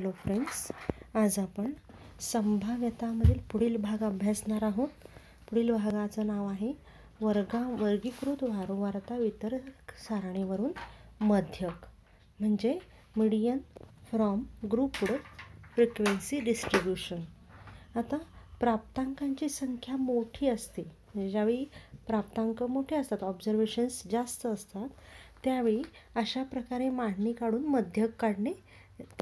hello friends आज आपण संभाव्यतामधील पुढील भाग अभ्यासणार आहोत पुढील भागाचं नाव आहे वर्गा वर्गीकृत वारंवारता वितरक सारणीवरून मध्यक म्हणजे median from group frequency distribution आता प्राप्तांकांची संख्या मोठी असते म्हणजे ज्यावेळी प्राप्तांक मोठे असतात ऑब्झर्वेशन्स जास्त असतात त्यावेळी अशा प्रकारे मांडणी काढून मध्यक काढणे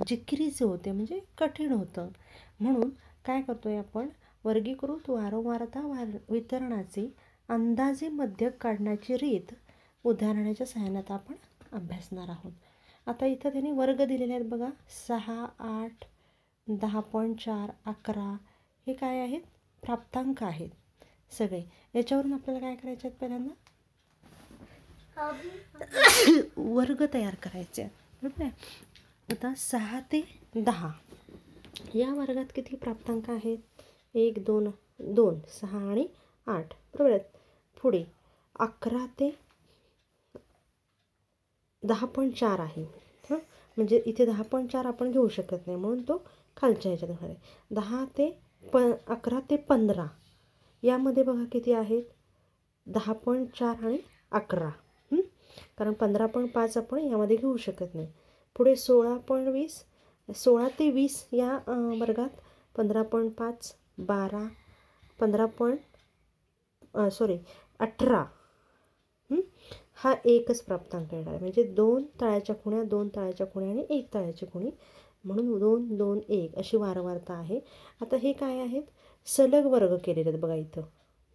जिकिरीचे होते म्हणजे कठीण होतं म्हणून काय करतो आहे आपण वर्गीकृत वारंवारता वार वितरणाचे अंदाजे मध्यक काढण्याची रीत उदाहरणाच्या सहाय्यात आपण अभ्यासणार आहोत आता इथं त्यांनी वर्ग दिलेले आहेत बघा सहा आठ दहा पॉईंट चार अकरा हे काय आहेत प्राप्तांक आहेत सगळे याच्यावरून आपल्याला काय करायचे आहेत पहिल्यांदा वर्ग तयार करायचे आहेत बरोबर आता सहा ते दहा या वर्गात किती प्राप्तांक आहेत एक दोन दोन सहा आणि आठ बरोबर आहेत पुढे अकरा ते दहा पॉईंट चार आहे हां म्हणजे इथे दहा पॉईंट चार आपण घेऊ शकत नाही म्हणून तो खालच्या ह्याच्यात दहा ते प अकरा ते पंधरा यामध्ये बघा किती आहेत दहा पॉईंट चार आणि अकरा कारण पंधरा पॉईंट पाच आपण यामध्ये घेऊ शकत नाही पुढे सोळा पॉईंट वीस सोळा ते वीस या वर्गात पंधरा पॉईंट पाच बारा पंधरा पॉईंट सॉरी अठरा हा एकच प्राप्तांक येणार आहे म्हणजे दोन तळ्याच्या खुण्या दोन तळ्याच्या खुण्या आणि एक तळ्याची खुणी म्हणून दोन दोन एक अशी वारंवारता आहे आता हे काय आहेत सलग वर्ग केलेले आहेत बघा इथं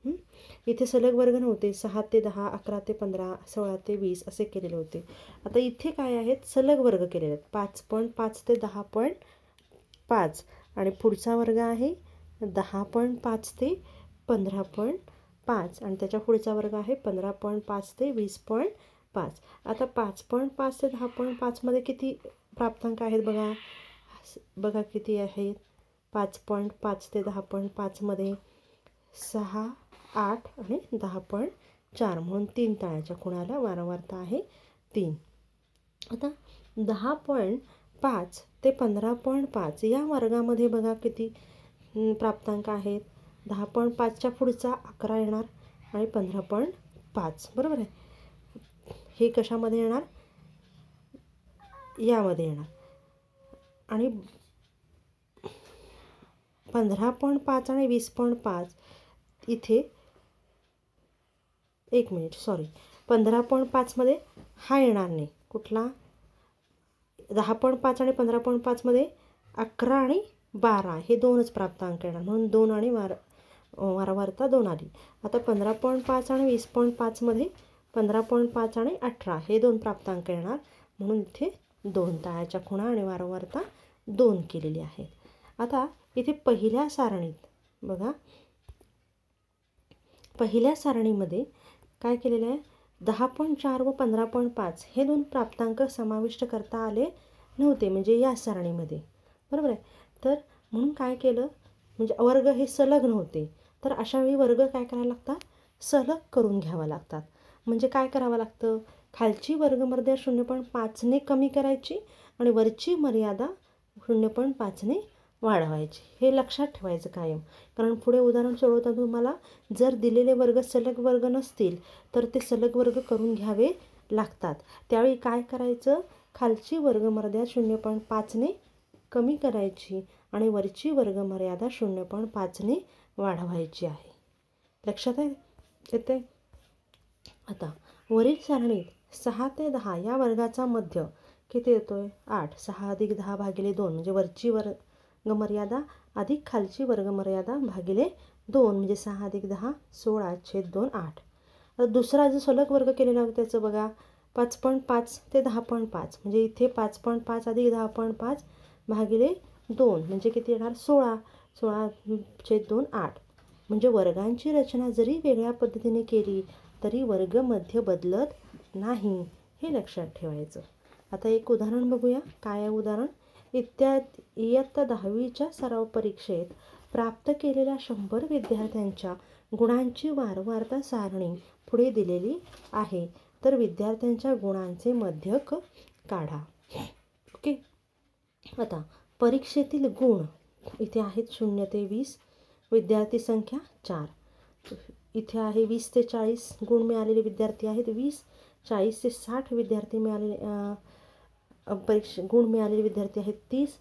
इथे सलग वर्ग नव्हते सहा ते दहा अकरा ते पंधरा सोळा ते वीस असे केलेले होते आता इथे काय आहेत सलग वर्ग केलेले आहेत पाच पॉईंट पाच ते दहा पॉईंट पाच आणि पुढचा वर्ग आहे दहा पॉईंट पाच ते पंधरा पॉईंट पाच आणि त्याच्या पुढचा वर्ग आहे पंधरा पॉईंट पाच ते वीस पॉईंट पाच आता पाच पॉईंट पाच ते दहा पॉईंट पाचमध्ये किती प्राप्तांक आहेत बघा बघा किती आहेत पाच पॉईंट पाच ते दहा पॉईंट पाचमध्ये सहा आठ आणि दहा पॉईंट चार म्हणून तीन तळ्याच्या खुणाला वारंवारता आहे तीन आता दहा पॉईंट पाच ते पंधरा पॉईंट पाच या वर्गामध्ये बघा किती प्राप्तांक आहेत दहा पॉईंट पाचच्या पुढचा अकरा येणार आणि पंधरा पॉईंट पाच बरोबर आहे हे कशामध्ये येणार यामध्ये येणार आणि पंधरा पॉईंट पाच आणि वीस पॉईंट पाच इथे एक मिनिट सॉरी पंधरा पॉईंट पाचमध्ये हा येणार नाही कुठला दहा पॉईंट पाच आणि पंधरा पॉईंट पाचमध्ये अकरा आणि बारा हे दोनच प्राप्त अंक येणार म्हणून दोन आणि वार वारंवारता दोन आली आता पंधरा पॉईंट पाच आणि वीस पॉईंट पाचमध्ये पंधरा पॉईंट पाच आणि अठरा हे दोन प्राप्त अंक येणार म्हणून इथे दोन ताळ्याच्या खुणा आणि वारंवारता दोन केलेली आहेत आता इथे पहिल्या सारणीत बघा पहिल्या सारणीमध्ये काय केलेलं आहे दहा पॉईंट चार व पंधरा पॉईंट पाच हे दोन प्राप्तांक समाविष्ट करता आले नव्हते म्हणजे या सारणीमध्ये बरोबर आहे तर म्हणून काय केलं म्हणजे वर्ग हे सलग नव्हते तर अशावेळी वर्ग काय करायला लागतात सलग करून घ्यावा लागतात म्हणजे काय करावं लागतं खालची वर्गमर्यादा शून्य पॉईंट पाचने कमी करायची आणि वरची मर्यादा शून्य पॉईंट पाचने वाढवायची हे लक्षात ठेवायचं कायम कारण पुढे उदाहरण सोडवता तुम्हाला जर दिलेले वर्ग सलग वर्ग नसतील तर ते सलग वर्ग करून घ्यावे लागतात त्यावेळी काय करायचं खालची वर्गमर्यादा शून्य पॉईंट पाचने कमी करायची आणि वरची वर्गमर्यादा शून्य पॉईंट पाचने वाढवायची आहे लक्षात आहे येते आता वरील सारणीत सहा ते दहा या वर्गाचा मध्य किती येतो आहे आठ सहा अधिक दहा भागिले दोन म्हणजे वरची वर्ग वर्गमर्यादा अधिक खालची वर्गमर्यादा भागिले दोन म्हणजे सहा अधिक दहा सोळा छेद दोन आठ आता दुसरा जो सलग वर्ग केलेला होता त्याचं बघा पाच पॉईंट पाच ते दहा पॉईंट पाच म्हणजे इथे पाच पॉईंट पाच अधिक दहा पॉईंट पाच भागिले दोन म्हणजे किती येणार सोळा सोळा छेद दोन आठ म्हणजे वर्गांची रचना जरी वेगळ्या पद्धतीने केली तरी वर्गमध्ये बदलत नाही हे लक्षात ठेवायचं आता एक उदाहरण बघूया काय आहे उदाहरण इत्यादी इयत्ता दहावीच्या सराव परीक्षेत प्राप्त केलेल्या शंभर विद्यार्थ्यांच्या गुणांची वारंवारता सारणी पुढे दिलेली आहे तर विद्यार्थ्यांच्या गुणांचे मध्यक काढा ओके आता परीक्षेतील गुण इथे आहेत शून्य ते वीस विद्यार्थी संख्या चार इथे आहे वीस ते चाळीस गुण मिळालेले विद्यार्थी आहेत वीस चाळीस ते साठ विद्यार्थी मिळालेले परीक्ष गुण मिळालेले विद्यार्थी आहेत तीस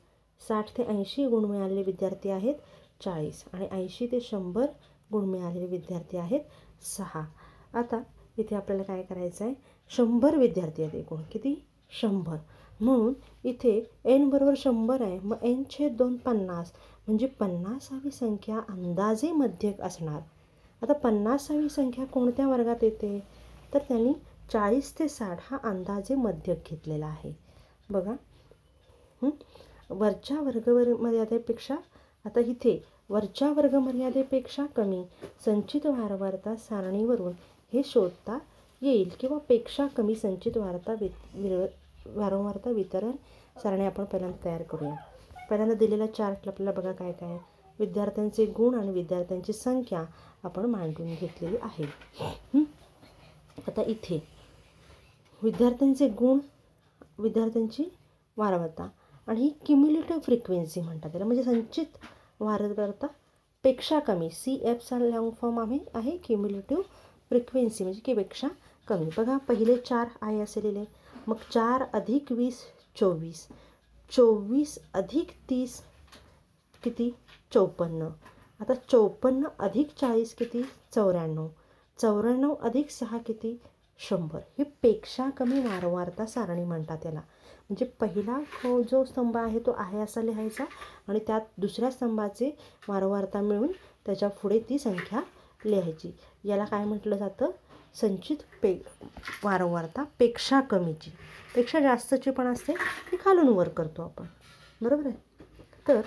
साठ ते ऐंशी गुण मिळालेले विद्यार्थी आहेत चाळीस आणि ऐंशी ते शंभर गुण मिळालेले विद्यार्थी आहेत सहा आता इथे आपल्याला काय करायचं आहे शंभर विद्यार्थी आहेत एकूण किती शंभर म्हणून इथे एन बरोबर शंभर आहे मग एन छेद दोन पन्नास म्हणजे पन्नासावी संख्या अंदाजे मध्यक असणार आता पन्नासावी संख्या कोणत्या वर्गात येते तर त्यांनी चाळीस ते साठ हा अंदाजे मध्यक घेतलेला आहे बघा वरच्या मर्यादेपेक्षा आता इथे वरच्या वर्गमर्यादेपेक्षा कमी संचित वारंवारता सारणीवरून हे शोधता येईल किंवा पेक्षा कमी संचित वार्ता वि वारंवारता वितरण सारणी आपण पहिल्यांदा तयार करूया पहिल्यांदा दिलेला चार्टला आपल्याला बघा काय काय विद्यार्थ्यांचे गुण आणि विद्यार्थ्यांची संख्या आपण मांडून घेतलेली आहे आता इथे विद्यार्थ्यांचे गुण विद्यार्थ्यांची वारंवारता आणि ही क्युम्युलेटिव्ह फ्रिक्वेन्सी म्हणतात त्याला म्हणजे संचित वारंवारता पेक्षा कमी सी एफचा लॉंग फॉर्म आम्ही आहे क्युम्युलेटिव्ह फ्रिक्वेन्सी म्हणजे की पेक्षा कमी बघा पहिले चार आहे असे लिहिले मग चार अधिक वीस चोवीस चोवीस अधिक तीस किती चौपन्न आता चौपन्न अधिक चाळीस किती चौऱ्याण्णव चौऱ्याण्णव अधिक सहा किती शंभर ही पेक्षा कमी वारंवारता सारणी म्हणतात याला म्हणजे पहिला जो स्तंभ आहे तो आहे असा लिहायचा आणि त्यात दुसऱ्या स्तंभाचे वारंवारता मिळून त्याच्या पुढे ती संख्या लिहायची याला काय म्हटलं जातं संचित पे वारंवारता पेक्षा कमीची पेक्षा जास्तची पण असते ती खालून वर करतो आपण बरोबर आहे तर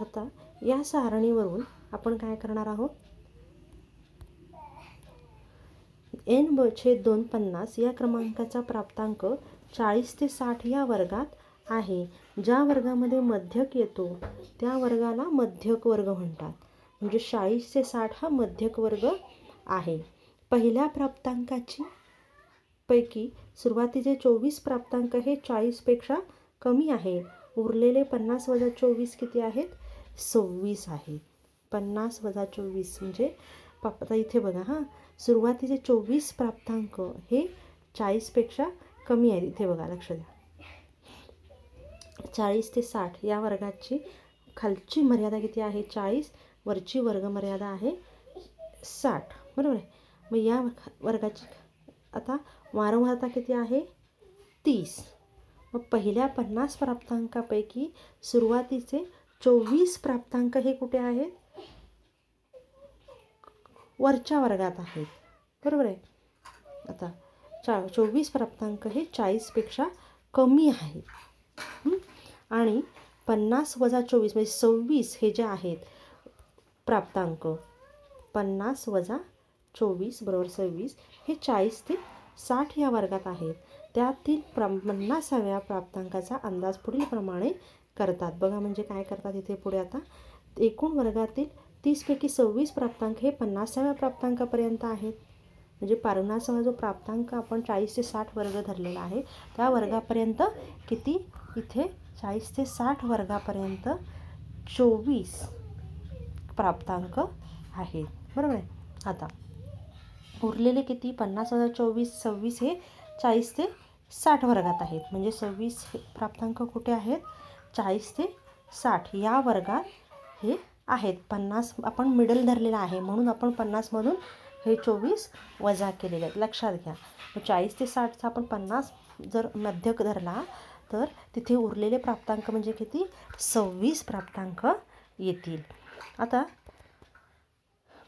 अर्थात या सारणीवरून आपण काय करणार आहोत एन ब छेद दोन पन्नास या क्रमांकाचा प्राप्तांक चाळीस ते साठ या वर्गात आहे ज्या वर्गामध्ये मध्यक येतो त्या वर्गाला मध्यक वर्ग म्हणतात म्हणजे चाळीस ते साठ हा मध्यक वर्ग आहे पहिल्या प्राप्तांकाची पैकी सुरुवातीचे चोवीस प्राप्तांक हे चाळीसपेक्षा कमी आहे उरलेले पन्नास वजा चोवीस किती आहेत सव्वीस है पन्नास वजा चौवीस मजे पता इधे बगा हाँ सुरुआती चौवीस प्राप्तांक हे कमी है इधे बगा लक्ष दया चाळीस से साठ या वर्ग की खालची मर्यादा किती वर की वर्ग मरयादा है साठ बरबर है मैं य वर्ग आता वारंवारता कि है तीस मग पहला पन्नास प्राप्तांकापैकी सुरुआती चोवीस प्राप्तांक हे कुठे आहेत वरच्या वर्गात आहेत बरोबर आहे आता चा चोवीस प्राप्तांक हे चाळीसपेक्षा कमी आहे आणि पन्नास वजा चोवीस म्हणजे सव्वीस हे जे आहेत प्राप्तांक पन्नास वजा चोवीस बरोबर सव्वीस हे चाळीस ते साठ या वर्गात आहेत त्यातील प्र पन्नासाव्या प्राप्तांकाचा अंदाज पुढीलप्रमाणे करतात बघा म्हणजे काय करतात इथे पुढे आता एकूण वर्गातील तीसपैकी सव्वीस प्राप्तांक हे पन्नासाव्या प्राप्तांकापर्यंत आहेत म्हणजे पन्नासावा जो प्राप्तांक आपण चाळीस ते साठ वर्ग धरलेला आहे त्या वर्गापर्यंत किती इथे चाळीस ते साठ वर्गापर्यंत चोवीस प्राप्तांक आहेत बरोबर आहे आता उरलेले किती पन्नास हजार चोवीस सव्वीस हे चाळीस ते साठ वर्गात आहेत म्हणजे सव्वीस प्राप्तांक कुठे आहेत चाळीस ते साठ या वर्गात हे आहेत पन्नास आपण मिडल धरलेला आहे म्हणून आपण पन्नासमधून हे चोवीस वजा केलेले आहेत लक्षात घ्या चाळीस ते साठचा आपण पन्नास जर मध्यक धरला तर तिथे उरलेले प्राप्तांक म्हणजे किती सव्वीस प्राप्तांक येतील आता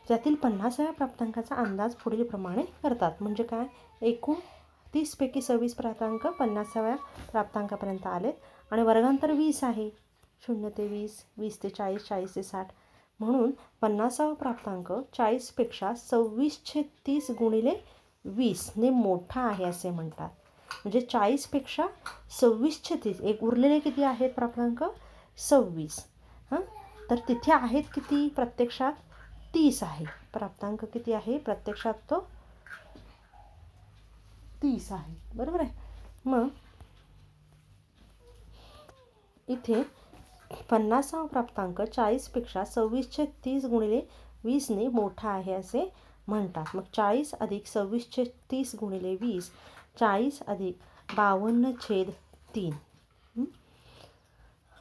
त्यातील पन्नासाव्या प्राप्तांकाचा अंदाज पुढीलप्रमाणे करतात म्हणजे काय एकूण तीसपैकी सव्वीस प्राप्तांक पन्नासाव्या प्राप्तांकापर्यंत आलेत आणि वर्गांतर वीस आहे शून्य ते वीस वीस ते चाळीस चाळीस ते साठ म्हणून पन्नासावा प्राप्तांक चाळीसपेक्षा सव्वीसशे तीस गुणिले ने मोठा आहे असे म्हणतात म्हणजे चाळीसपेक्षा सव्वीसशे तीस एक उरलेले किती आहेत प्राप्तांक सव्वीस हां तर तिथे आहेत किती प्रत्यक्षात तीस आहे प्राप्तांक किती आहे प्रत्यक्षात तो तीस आहे बरोबर आहे मग इथे पन्नासावा प्राप्तांक चाळीसपेक्षा सव्वीसशे तीस गुणिले वीसने मोठा आहे असे म्हणतात मग चाळीस अधिक सव्वीसशे तीस गुणिले वीस चाळीस अधिक बावन्न छेद तीन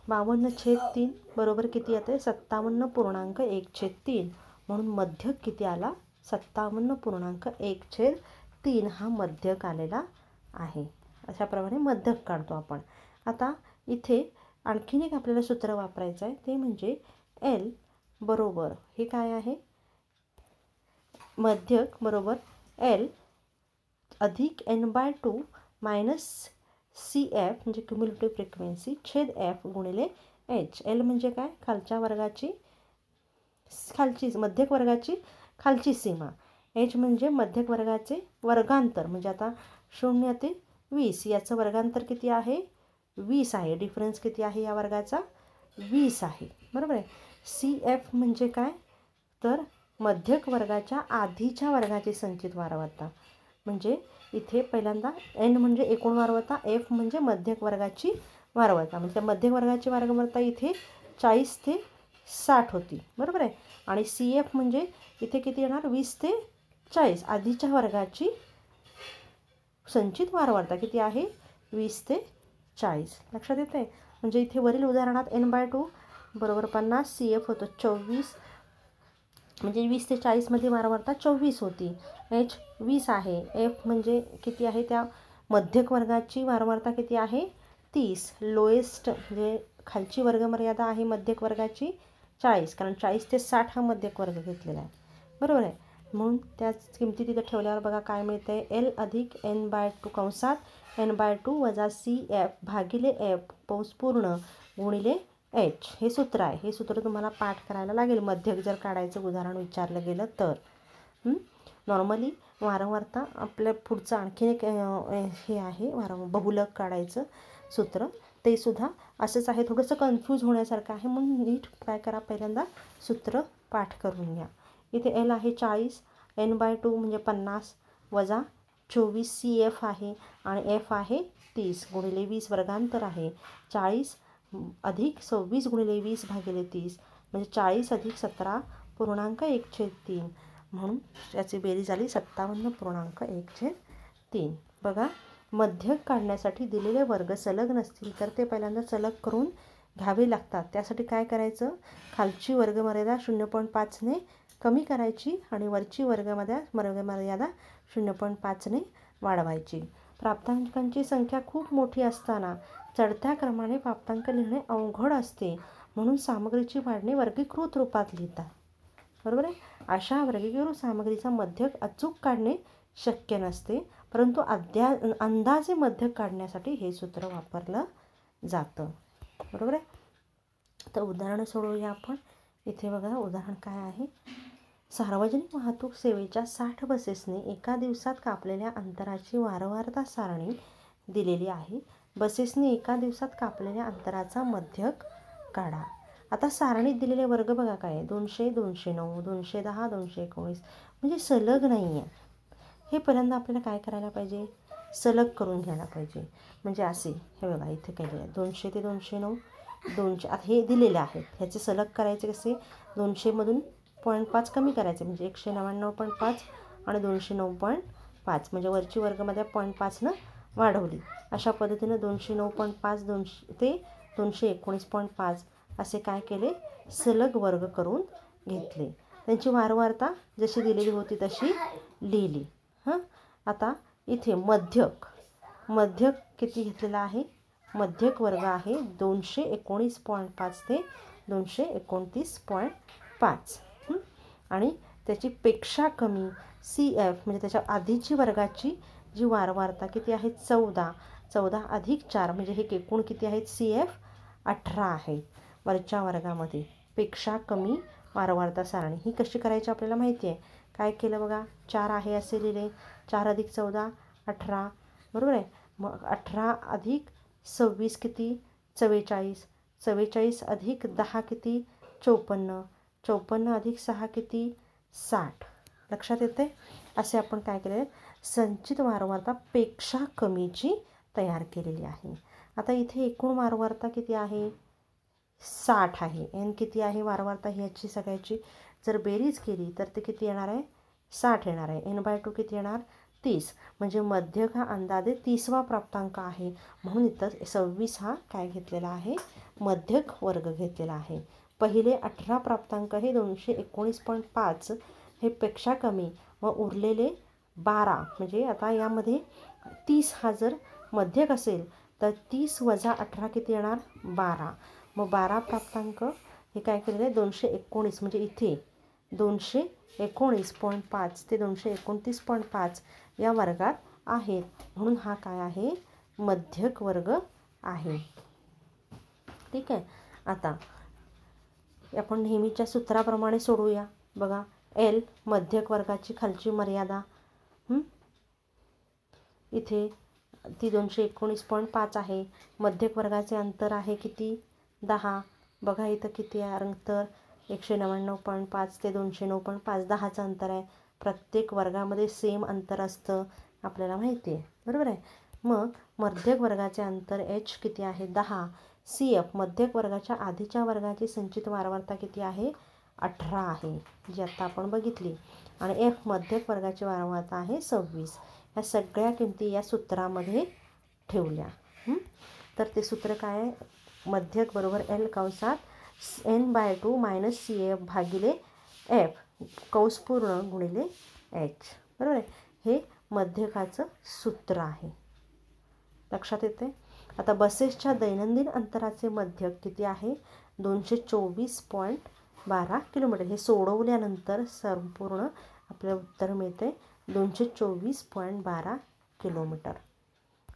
बावन्न छेद तीन बरोबर किती येते सत्तावन्न पूर्णांक एक छेद तीन म्हणून मध्यक किती आला सत्तावन्न पूर्णांक एक छेद तीन हा मध्यक आलेला आहे अशाप्रमाणे मध्यक काढतो आपण आता इथे आणखीन एक आपल्याला सूत्र वापरायचं आहे ते म्हणजे एल बरोबर हे काय आहे मध्यक बरोबर एल अधिक N by two minus C F म्हणजे क्युम्युलेटिव्ह फ्रिक्वेन्सी छेद एफ गुणिले एच एल म्हणजे काय खालच्या वर्गाची खालची मध्यक वर्गाची खालची सीमा एच म्हणजे मध्यक वर्गाचे वर्गांतर म्हणजे आता शून्य ते वीस याचं वर्गांतर किती आहे वीस आहे डिफरन्स किती आहे या वर्गाचा वीस आहे बरोबर आहे सी एफ म्हणजे काय तर मध्यक वर्गाच्या आधीच्या वर्गाची संचित वारंवारता म्हणजे इथे पहिल्यांदा एन म्हणजे एकूण वारंवारता एफ म्हणजे मध्यक वर्गाची वारंवारता म्हणजे त्या मध्यक वर्गाची वारंवारता इथे चाळीस ते साठ होती बरोबर आहे आणि सी एफ म्हणजे इथे किती येणार वीस ते चाळीस आधीच्या वर्गाची संचित वारंवारता किती आहे वीस ते चाळीस लक्षात येते म्हणजे इथे वरील उदाहरणात एन बाय टू बरोबर पन्नास सी एफ होतं चोवीस म्हणजे वीस ते चाळीसमध्ये वारंवारता चोवीस होती एच वीस आहे एफ म्हणजे किती आहे त्या मध्यक वर्गाची वारंवारता किती आहे तीस लोएस्ट म्हणजे खालची वर्गमर्यादा आहे मध्यक वर्गाची चाळीस कारण चाळीस ते साठ हा मध्यक वर्ग घेतलेला आहे बरोबर आहे म्हणून त्याच किमती तिथं ठेवल्यावर बघा काय मिळते एल अधिक एन बाय टू कंसात एन बाय टू वजा सी एफ भागिले एफ पौस पूर्ण गुणिले एच हे सूत्र आहे हे सूत्र तुम्हाला पाठ करायला लागेल मध्यक जर काढायचं उदाहरण विचारलं गेलं तर नॉर्मली वारंवारता आपल्या पुढचं आणखीन एक हे आहे वारं बहुलक काढायचं सूत्र ते सुद्धा असंच आहे थोडंसं कन्फ्यूज होण्यासारखं आहे म्हणून नीट काय करा पहिल्यांदा सूत्र पाठ करून घ्या इथे एल आहे चाळीस एन बाय टू म्हणजे पन्नास वजा चोवीस सी एफ आहे आणि एफ आहे तीस गुणिले वीस वर्गांतर आहे चाळीस अधिक सव्वीस गुणिले वीस भागिले तीस म्हणजे चाळीस अधिक सतरा पूर्णांक एक छेद तीन म्हणून याची बेरीज आली सत्तावन्न पूर्णांक एक छेद तीन बघा मध्य काढण्यासाठी दिलेले वर्ग सलग नसतील तर ते पहिल्यांदा सलग करून घ्यावे लागतात त्यासाठी काय करायचं खालची वर्गमर्यादा शून्य पॉईंट पाचने कमी करायची आणि वरची वर्गामध्ये वर्गमर्यादा शून्य पॉईंट पाचने वाढवायची प्राप्तांकांची संख्या खूप मोठी असताना चढत्या क्रमाने प्राप्तांक लिहिणे अवघड असते म्हणून सामग्रीची वाढणे वर्गीकृत रूपात लिहितात बरोबर आहे अशा वर्गीकृत सामग्रीचा मध्यक अचूक काढणे शक्य नसते परंतु अद्या अंदाजे मध्य काढण्यासाठी हे सूत्र वापरलं जातं बरोबर आहे तर उदाहरण सोडवूया आपण इथे बघा उदाहरण काय आहे सार्वजनिक वाहतूक सेवेच्या साठ बसेसने एका दिवसात कापलेल्या अंतराची वारंवारता सारणी दिलेली आहे बसेसने एका दिवसात कापलेल्या अंतराचा मध्यक काढा आता सारणीत दिलेले वर्ग बघा काय दोनशे दोनशे नऊ दोनशे दहा दोनशे एकोणीस म्हणजे सलग नाही आहे हे पर्यंत आपल्याला काय करायला पाहिजे सलग करून घ्यायला पाहिजे म्हणजे असे हे बघा इथे केले आहे दोनशे ते दोनशे नऊ दोनशे आता हे दिलेले आहेत ह्याचे सलग करायचे कसे दोनशेमधून पॉईंट पाच कमी करायचे म्हणजे एकशे नव्याण्णव पॉईंट पाच आणि दोनशे नऊ पॉईंट पाच म्हणजे वरची वर्गमध्ये पॉईंट पाचनं वाढवली अशा पद्धतीनं दोनशे नऊ पॉईंट पाच दोनशे ते दोनशे एकोणीस पॉईंट पाच असे काय केले सलग वर्ग करून घेतले त्यांची वारंवारता जशी दिलेली होती तशी लिहिली हां आता इथे मध्यक मध्यक किती घेतलेला आहे मध्यक वर्ग आहे दोनशे एकोणीस पॉईंट पाच ते दोनशे एकोणतीस पॉईंट पाच आणि त्याची पेक्षा कमी सी एफ म्हणजे त्याच्या आधीची वर्गाची जी वारंवारता किती आहे चौदा चौदा अधिक चार म्हणजे हे एकूण किती आहेत सी एफ अठरा आहे वरच्या वर्गामध्ये पेक्षा कमी वारंवारता सारणी ही कशी करायची आपल्याला माहिती आहे काय केलं बघा चार आहे असे लिहिले चार अधिक चौदा अठरा बरोबर आहे मग अठरा अधिक सव्वीस किती चव्वेचाळीस चव्वेचाळीस अधिक दहा किती चौपन्न चौपन्न अधिक सहा किती साठ लक्षात येते असे आपण काय केले संचित वारंवारतापेक्षा कमीची तयार केलेली आहे आता इथे एकूण वारंवारता किती आहे साठ आहे एन किती आहे वारंवारता ह्याची सगळ्याची जर बेरीज केली तर ते किती येणार आहे साठ येणार आहे एन बाय टू किती येणार तीस म्हणजे मध्य हा अंदाजे तीसवा प्राप्तांक आहे म्हणून इथं सव्वीस हा काय घेतलेला आहे मध्यक वर्ग घेतलेला आहे पहिले अठरा प्राप्तांक हे दोनशे एकोणीस पॉईंट पाच हे पेक्षा कमी व उरलेले बारा म्हणजे आता यामध्ये तीस हा जर मध्यक असेल तर तीस वजा अठरा किती येणार बारा मग बारा प्राप्तांक हे काय केलेलं आहे दोनशे एकोणीस म्हणजे इथे दोनशे एकोणीस पॉईंट पाच ते दोनशे एकोणतीस पॉईंट पाच या वर्गात आहेत म्हणून हा काय आहे मध्यक वर्ग आहे ठीक आहे आता आपण नेहमीच्या सूत्राप्रमाणे सोडवूया बघा एल मध्यक वर्गाची खालची मर्यादा इथे ती दोनशे एकोणीस पॉईंट पाच आहे मध्यक वर्गाचे अंतर आहे किती दहा बघा इथं किती आहे अंतर एकशे नव्याण्णव पॉईंट पाच ते दोनशे नऊ पॉईंट पाच दहाचं अंतर आहे प्रत्येक वर्गामध्ये सेम अंतर असतं आपल्याला माहिती आहे बरोबर आहे मग मध्यक वर्गाचे अंतर एच किती आहे दहा सी एफ मध्यक वर्गाच्या आधीच्या वर्गाची संचित वारंवारता किती आहे अठरा आहे जी आत्ता आपण बघितली आणि एफ मध्यक वर्गाची वारंवारता आहे सव्वीस ह्या सगळ्या किमती या सूत्रामध्ये ठेवल्या तर ते सूत्र काय आहे मध्यक बरोबर एल कंसात N by two minus C F भागिले एफ कंस पूर्ण गुणिले एच बरोबर आहे हे मध्यकाचं सूत्र आहे लक्षात येते आता बसेसच्या दैनंदिन अंतराचे मध्यक किती आहे दोनशे चोवीस पॉईंट बारा किलोमीटर हे सोडवल्यानंतर संपूर्ण आपल्याला उत्तर मिळते दोनशे चोवीस पॉईंट बारा किलोमीटर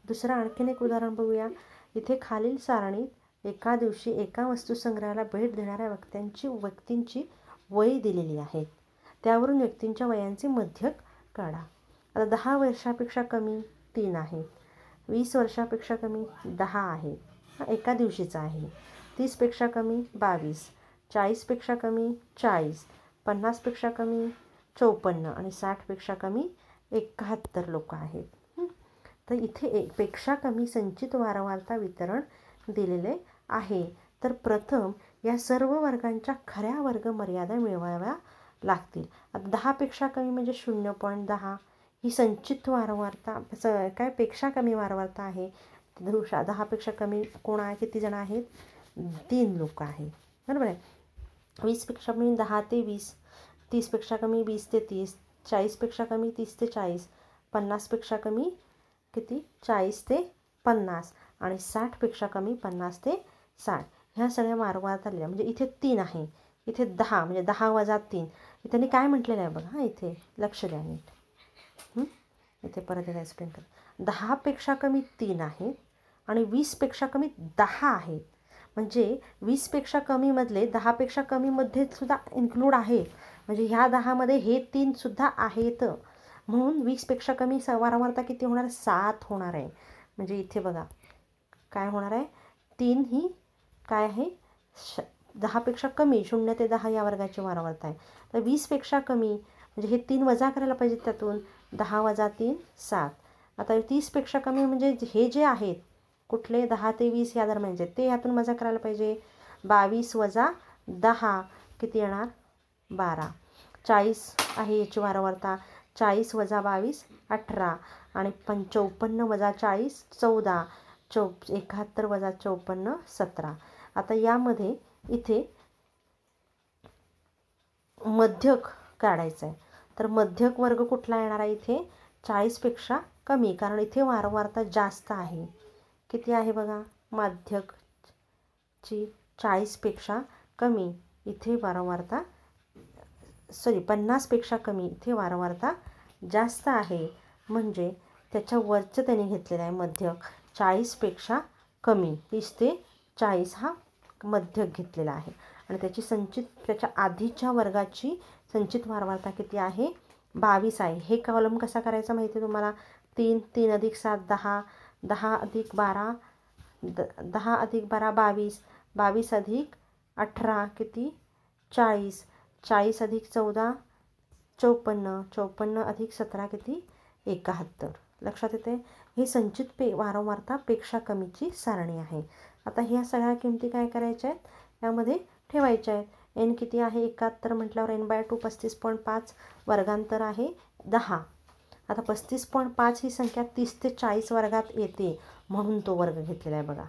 दुसरं आणखीन एक उदाहरण बघूया इथे खालील सारणीत एका दिवशी एका वस्तूसंग्रहाला भेट देणाऱ्या व्यक्त्यांची व्यक्तींची वय दिलेली आहेत त्यावरून व्यक्तींच्या वयांचे मध्यक काढा आता दहा वर्षापेक्षा कमी तीन आहेत वीस वर्षापेक्षा कमी दहा आहे हा एका दिवशीचा आहे तीसपेक्षा कमी बावीस चाळीसपेक्षा कमी चाळीस पन्नासपेक्षा कमी चौपन्न आणि साठपेक्षा कमी एकाहत्तर लोक आहेत तर इथे एक पेक्षा कमी संचित वारंवारता वितरण दिलेले आहे तर प्रथम या सर्व वर्गांच्या खऱ्या वर्ग मर्यादा मिळवाव्या लागतील आता दहापेक्षा कमी म्हणजे शून्य पॉईंट दहा ही संचित वारंवारता स काय पेक्षा कमी वारंवारता आहे दृशा दहापेक्षा कमी कोण आहे किती जण आहेत तीन लोक आहे बरोबर आहे वीसपेक्षा कमी दहा ते वीस तीसपेक्षा कमी वीस ते तीस चाळीसपेक्षा कमी तीस ते चाळीस पन्नासपेक्षा कमी किती चाळीस ते पन्नास आणि साठपेक्षा कमी पन्नास ते साठ ह्या सगळ्या वारंवारता लिहिल्या म्हणजे इथे तीन आहे इथे दहा म्हणजे दहा वजा तीन त्यांनी काय म्हटलेलं आहे बघा इथे लक्ष द्या नीट इथे परत एकदा एक्सप्लेन कर दहापेक्षा कमी तीन आहेत आणि वीसपेक्षा कमी दहा आहेत म्हणजे वीसपेक्षा कमीमधले दहापेक्षा कमीमध्ये सुद्धा इन्क्लूड आहे म्हणजे ह्या दहामध्ये हे सुद्धा आहेत म्हणून वीसपेक्षा कमी वारंवारता किती होणार सात होणार आहे म्हणजे इथे बघा काय होणार आहे तीन ही काय आहे श दहापेक्षा कमी शून्य ते दहा या वर्गाची वारंवारता आहे तर वीसपेक्षा कमी म्हणजे हे तीन वजा करायला पाहिजे त्यातून दहा वजा तीन सात आता तीसपेक्षा कमी म्हणजे हे जे आहेत कुठले दहा ते वीस या दरम्यानचे ते यातून वजा करायला पाहिजे बावीस वजा दहा किती येणार बारा चाळीस आहे याची वारंवारता चाळीस वजा बावीस अठरा आणि पं चौपन्न वजा चाळीस चौदा चौ एकाहत्तर वजा चौपन्न सतरा आता यामध्ये इथे मध्यक काढायचं आहे तर मध्यक वर्ग कुठला येणार आहे इथे चाळीसपेक्षा कमी कारण इथे वारंवारता जास्त आहे किती आहे बघा ची चाळीसपेक्षा कमी इथे वारंवारता सॉरी पन्नासपेक्षा कमी इथे वारंवारता जास्त आहे म्हणजे त्याच्या वरचं त्याने घेतलेलं आहे मध्यक चाळीसपेक्षा कमी तीस ते चाळीस हा मध्यक घेतलेला आहे आणि त्याची संचित त्याच्या आधीच्या वर्गाची संचित वारंवारता किती आहे बावीस आहे हे कॉलम कसा करायचा माहिती आहे तुम्हाला तीन तीन अधिक सात दहा दहा अधिक बारा द दहा अधिक बारा बावीस बावीस अधिक अठरा किती चाळीस चाळीस अधिक चौदा चौपन्न चौपन्न अधिक सतरा किती एकाहत्तर लक्षात येते हे संचित पे वारंवारता कमीची सारणी आहे आता ह्या सगळ्या किमती काय करायच्या आहेत यामध्ये ठेवायच्या आहेत एन किती आहे एकाहत्तर म्हटल्यावर एन बाय टू पस्तीस पॉईंट पाच वर्गांतर आहे दहा आता पस्तीस पॉईंट पाच ही संख्या तीस ते चाळीस वर्गात येते म्हणून तो वर्ग घेतलेला आहे बघा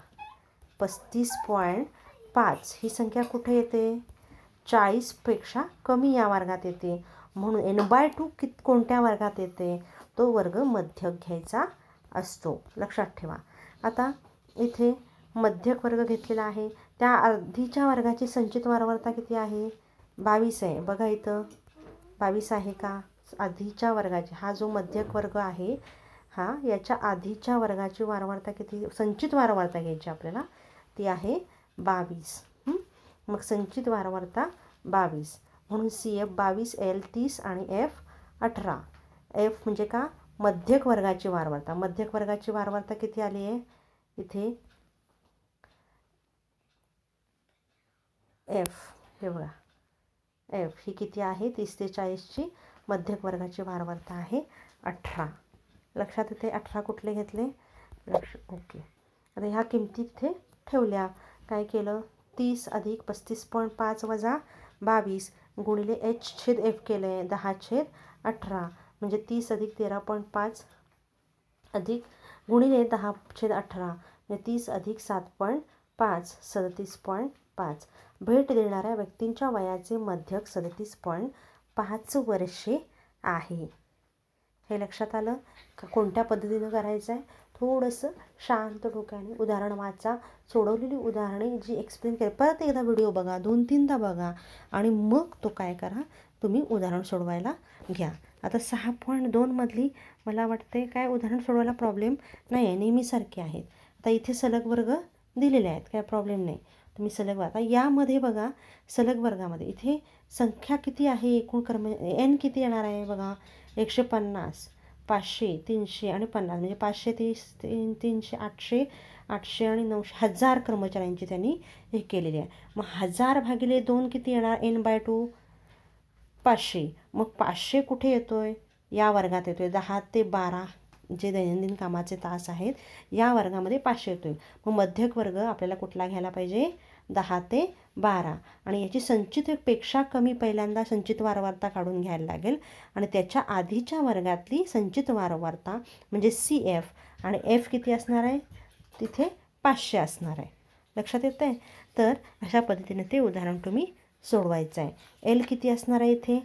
पस्तीस पॉईंट पाच ही संख्या कुठे येते चाळीसपेक्षा कमी या वर्गात येते म्हणून एन बाय टू कित कोणत्या वर्गात येते तो वर्ग मध्यक घ्यायचा असतो लक्षात ठेवा आता इथे मध्यक वर्ग घेतलेला आहे त्या आधीच्या वर्गाची संचित वारंवारता किती आहे बावीस आहे बघा इथं बावीस आहे का आधीच्या वर्गाची हा जो मध्यक वर्ग आहे हा याच्या आधीच्या वर्गाची वारंवारता किती संचित वारंवारता घ्यायची आपल्याला ती आहे बावीस मग संचित वारंवारता बावीस म्हणून सी एफ बावीस एल तीस आणि एफ अठरा एफ म्हणजे का मध्यक वर्गाची वारंवारता मध्यक वर्गाची वारंवारता किती आली आहे इथे एफ हे बघा एफ ही किती आहे तीस ते चाळीसची मध्यक वर्गाची वारंवारता आहे अठरा लक्षात येते अठरा कुठले घेतले लक्ष ओके आता ह्या किमती तिथे ठेवल्या काय केलं तीस अधिक पस्तीस पॉईंट पाच वजा बावीस गुणिले एच छेद एफ केलं आहे दहा छेद अठरा म्हणजे तीस अधिक तेरा पॉईंट पाच अधिक गुणिले दहा छेद अठरा म्हणजे तीस अधिक सात पॉईंट पाच सदतीस पॉईंट पाच भेट देणाऱ्या व्यक्तींच्या वयाचे मध्यक सदतीस पॉईंट पाच वर्षे आहे हे लक्षात आलं का कोणत्या पद्धतीनं करायचं आहे थोडंसं शांत डोक्याने उदाहरण वाचा सोडवलेली उदाहरणे जी एक्सप्लेन केली परत एकदा व्हिडिओ बघा दोन तीनदा बघा आणि मग तो काय करा तुम्ही उदाहरण सोडवायला घ्या आता सहा पॉईंट दोनमधली मला वाटते काय उदाहरण सोडवायला प्रॉब्लेम नाही आहे नेहमीसारखे आहेत आता इथे सलग वर्ग दिलेले आहेत काय प्रॉब्लेम नाही तुम्ही सलग वर्ग आता यामध्ये बघा सलग वर्गामध्ये इथे संख्या किती आहे एकूण कर्म एन किती येणार आहे बघा एकशे पन्नास पाचशे तीनशे आणि पन्नास म्हणजे पाचशे तीस तीन तीनशे आठशे आठशे आणि नऊशे हजार कर्मचाऱ्यांची त्यांनी हे केलेली आहे मग हजार भागिले दोन किती येणार एन बाय टू पाचशे मग पाचशे कुठे येतो आहे या वर्गात येतो आहे दहा ते बारा जे दैनंदिन कामाचे तास आहेत या वर्गामध्ये पाचशे येतो आहे मग मध्यक वर्ग आपल्याला कुठला घ्यायला पाहिजे दहा ते बारा आणि याची संचितपेक्षा कमी पहिल्यांदा संचित वारंवारता काढून घ्यायला लागेल आणि त्याच्या आधीच्या वर्गातली संचित वारंवारता म्हणजे सी एफ आणि एफ किती असणार आहे तिथे पाचशे असणार आहे लक्षात येतं आहे तर अशा पद्धतीने ते उदाहरण तुम्ही सोडवायचं आहे एल किती असणार आहे इथे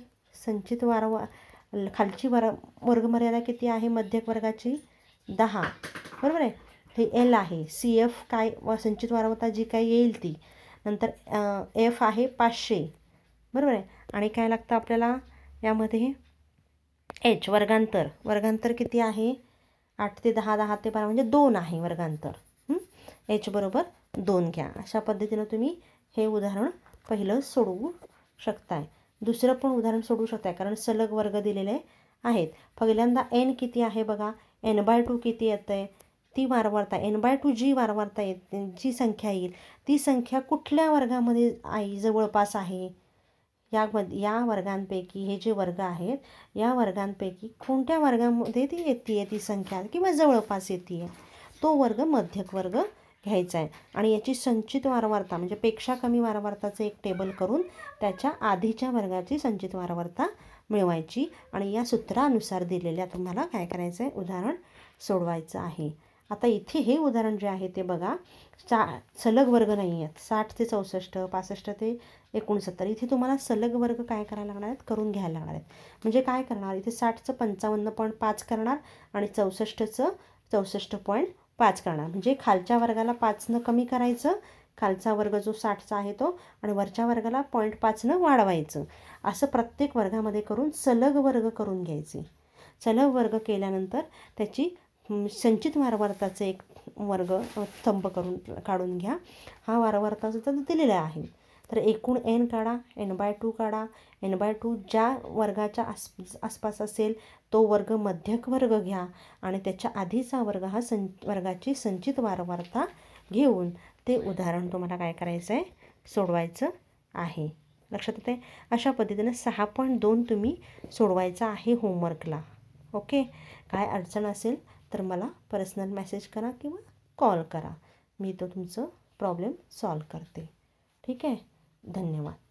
संचित वारंवार खालची वर वर्गमर्यादा किती आहे मध्यक वर्गाची दहा बरोबर आहे हे एल आहे सी एफ काय व संचित वारंवारता जी काय येईल ती नंतर एफ आहे पाचशे बरोबर आहे आणि काय लागतं आपल्याला यामध्ये एच वर्गांतर वर्गांतर किती आहे आठ ते दहा दहा ते बारा म्हणजे दोन आहे वर्गांतर एच बरोबर दोन घ्या अशा पद्धतीनं तुम्ही हे उदाहरण पहिलं सोडवू शकताय दुसरं पण उदाहरण सोडवू शकताय कारण सलग वर्ग दिलेले आहेत पहिल्यांदा एन किती आहे बघा एन बाय टू किती येतं आहे ती वारंवारता एन बाय टू जी वारंवारता येत जी संख्या येईल ती संख्या कुठल्या वर्गामध्ये आई जवळपास आहे या या वर्गांपैकी हे जे वर्ग आहेत या वर्गांपैकी कोणत्या वर्गामध्ये ती येते आहे ती संख्या किंवा जवळपास येते आहे तो वर्ग मध्यक वर्ग घ्यायचा आहे आणि याची संचित वारंवारता म्हणजे पेक्षा कमी वारंवारताचं एक टेबल करून त्याच्या आधीच्या वर्गाची संचित वारंवारता मिळवायची आणि या सूत्रानुसार दिलेल्या तुम्हाला काय करायचं आहे उदाहरण सोडवायचं आहे आता इथे हे उदाहरण जे आहे ते बघा चा सलग वर्ग नाही आहेत साठ ते चौसष्ट पासष्ट ते एकोणसत्तर इथे तुम्हाला सलग वर्ग काय करायला लागणार आहेत करून घ्यायला लागणार आहेत म्हणजे काय करणार इथे साठचं पंचावन्न पॉईंट पाच करणार आणि चौसष्टचं चौसष्ट पॉईंट पाच करणार म्हणजे खालच्या वर्गाला पाचनं कमी करायचं खालचा वर्ग जो साठचा आहे तो आणि वरच्या वर्गाला पॉईंट पाचनं वाढवायचं असं प्रत्येक वर्गामध्ये करून सलग वर्ग करून घ्यायचे सलग वर्ग केल्यानंतर त्याची संचित वारंवारताचं एक वर्ग स्तंभ करून काढून घ्या हा सुद्धा दिलेला आहे तर एकूण एन काढा एन बाय टू काढा एन बाय टू ज्या वर्गाच्या आस आसपास असेल तो वर्ग मध्यक वर्ग घ्या आणि त्याच्या आधीचा वर्ग हा सं वर्गाची संचित वारंवारता घेऊन ते उदाहरण तुम्हाला काय करायचं आहे सोडवायचं आहे लक्षात येते अशा पद्धतीनं सहा पॉईंट दोन तुम्ही सोडवायचा आहे होमवर्कला ओके काय अडचण असेल तर मला पर्सनल मेसेज करा किंवा कॉल करा मी तो तुमचं प्रॉब्लेम सॉल्व करते ठीक आहे धन्यवाद